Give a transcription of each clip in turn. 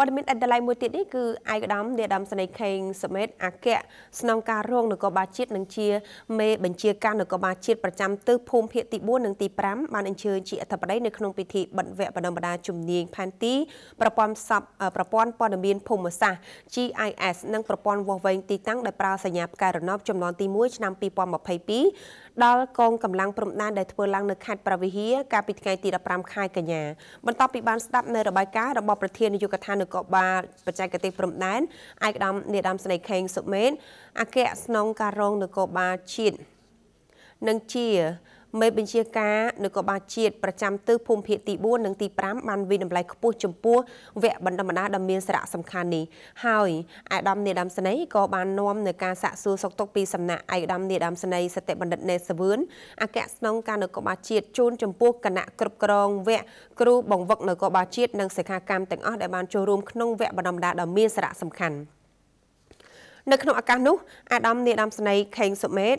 ព័ត៌មានអន្តរ័យមួយទៀតនេះគឺឯកឧត្តមនាយឧត្តមស្នេហ៍ខេងសមេតអគ្គស្នងការរងនគរបាលជាតិនិងជាមេបញ្ជាការនគរបាលជាតិប្រចាំទិសភូមិភាគទី4និងទី5បានអញ្ជើញជាអធិបតីនៅក្នុងពិធីបិណ្ឌវគ្គបណ្ដុះបណ្ដាលជំនាញផែនទីប្រព័ន្ធសັບប្រព័ន្ធព័ត៌មានភូមិសាស្ត្រ GIS និងប្រព័ន្ធវាស់វែងទីតាំងដោយប្រើសញ្ញាផ្កាយរណបចំនួនទី1ឆ្នាំ2022ដល់កងកម្លាំងព្រំដែនដែលធ្វើឡើងនៅខេត្តប្រវីហាកាលពីថ្ងៃទី15ខែកញ្ញាបន្ទាប់ពីបានស្ដាប់នៅរបាយការណ៍របស់ប្រធាននាយកដ្ឋាននក៏បាលបច្ចេកទេសព្រំដែនឯកឧត្តមនាយដាមស្នេហ៍ខេងសុមេនអគ្គស្នងការរងនគរបាលជាតិនិងជាមេបញ្ជាការនគរបាលជាតិប្រចាំទិសភូមិភាគទី4និងទី5បានវិនិច្ឆ័យខ្ពស់ចំពោះវគ្គបណ្ដុះបណ្ដាលដ៏មានសារៈសំខាន់នេះហើយអាដាមនេដាមស្នីក៏បាននាំនៅការសាកសួរសុខទុក្ខពីសំណាក់អាដាមនេដាមស្នីសតិបណ្ឌិតណេសវឿនអគ្គស្នងការនគរបាលជាតិជូនចំពោះគណៈគ្រប់គ្រងវគ្គគ្រូបង្វឹកនគរបាលជាតិនិងសិក្ខាកម្មទាំងអស់ដែលបានចូលរួមក្នុងវគ្គបណ្ដុះបណ្ដាលដ៏មានសារៈសំខាន់នៅក្នុងឱកាសនោះអាដាមនេដាមស្នីខេងសុមេត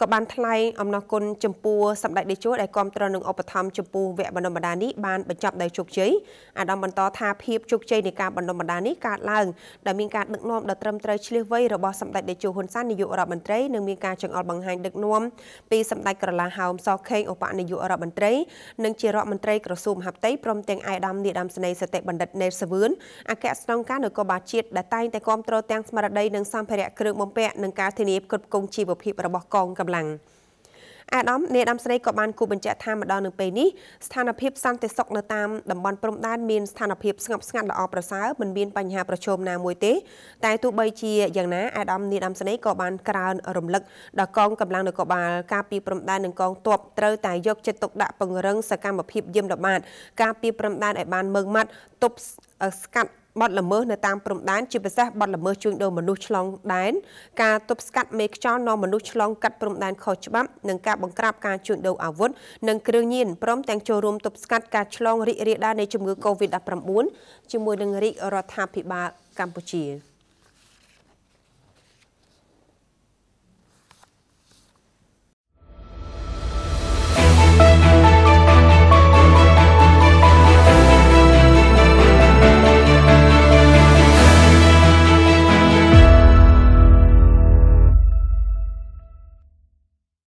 ក៏បានថ្លែងអំណរគុណចំពោះសម្ដេចតេជោដែលគាំទ្រនិងឧបត្ថម្ភចំពោះវគ្គបណ្ដុំបណ្ដាលនេះបានបញ្ចប់ដោយជោគជ័យអាដាមបន្តថាភាពជោគជ័យនៃការបណ្ដុំបណ្ដាលនេះកើតឡើងដោយមានការដឹកនាំដ៏ត្រឹមត្រូវឆ្លៀសវៃរបស់សម្ដេចតេជោហ៊ុនសែននាយករដ្ឋមន្ត្រីនិងមានការចងអល់បង្ហាញដឹកនាំពីសម្ដេចក្រឡាហោមសខេងឧបនាយករដ្ឋមន្ត្រីនិងជារដ្ឋមន្ត្រីក្រសួងមហាផ្ទៃព្រមទាំងអាដាមនាយដាមស្នេហ៍សតិបណ្ឌិតនេលសវឿនអគ្គស្នងការនគរបាលជាតិដែលតែងតែគាំទ្រទាំងស្មារតីនិងសម្ភារៈគ្រឿងបំពាក់និងការធានាផ្គត់ផ្គង់ជីវភាពរបស់កងកម្កម្លាំងអាដាមនាយអាដាមស្រីក៏បានគូបញ្ជាក់ថាម្ដងនៅពេលនេះស្ថានភាពសន្តិសុខនៅតាមតំបន់ព្រំដែនមានស្ថានភាពស្ងប់ស្ងាត់ល្អប្រសើរមិនមានបញ្ហាប្រឈមណាមួយទេ តែទោះបីជាយ៉ាងណាអាដាមនាយអាដាមស្រីក៏បានក្រើន រំលឹកដល់កងកម្លាំងនគរបាលការពីព្រំដែននិងកងទ័ពត្រូវតែយកចិត្តទុកដាក់ពង្រឹងសកម្មភាព យាមល្បាតការពីព្រំដែនឲ្យបានម៉ឺងម៉ាត់ទប់ស្កាត់បទល្មើសនៅតាមព្រំដែនជាពិសេសបទល្មើសជួញដូរមនុស្សឆ្លងដែនការទប់ស្កាត់មេខ្យល់នាំមនុស្សឆ្លងកាត់ព្រំដែនខុសច្បាប់និងការបង្ក្រាបការជួញដូរអាវុធនិងគ្រឿងញៀនព្រមទាំងចូលរួមទប់ស្កាត់ការឆ្លងរីករាលដាលនៃជំងឺ Covid-19 ជាមួយនឹងរាជរដ្ឋាភិបាលកម្ពុជា។